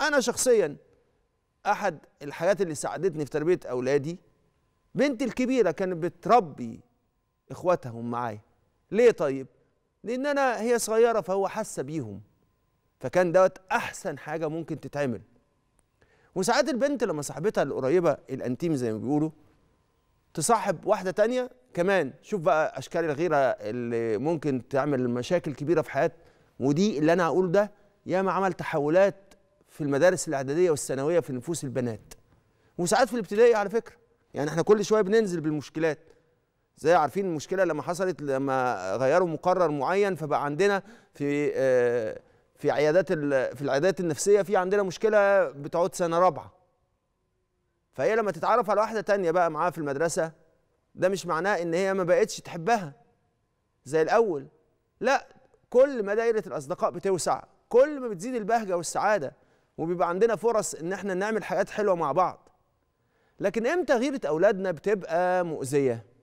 انا شخصيا احد الحاجات اللي ساعدتني في تربيه اولادي بنتي الكبيره كانت بتربي اخواتهم معايا ليه طيب لان انا هي صغيره فهو حاسه بيهم فكان دوت احسن حاجه ممكن تتعمل وساعات البنت لما صاحبتها القريبه الانتيم زي ما بيقولوا تصاحب واحده تانية كمان شوف بقى اشكال الغيره اللي ممكن تعمل مشاكل كبيره في حياتك ودي اللي انا هقول ده ياما عمل تحولات في المدارس الاعداديه والثانويه في نفوس البنات وساعات في الابتدائي على فكره يعني احنا كل شويه بننزل بالمشكلات زي عارفين المشكله لما حصلت لما غيروا مقرر معين فبقى عندنا في آه، في عيادات في العيادات النفسيه في عندنا مشكله بتقعد سنه رابعه فهي لما تتعرف على واحده تانية بقى معاها في المدرسه ده مش معناه ان هي ما بقتش تحبها زي الاول لا كل ما دايره الاصدقاء بتوسع كل ما بتزيد البهجه والسعاده وبيبقى عندنا فرص ان احنا نعمل حاجات حلوه مع بعض لكن امتى غيره اولادنا بتبقى مؤذيه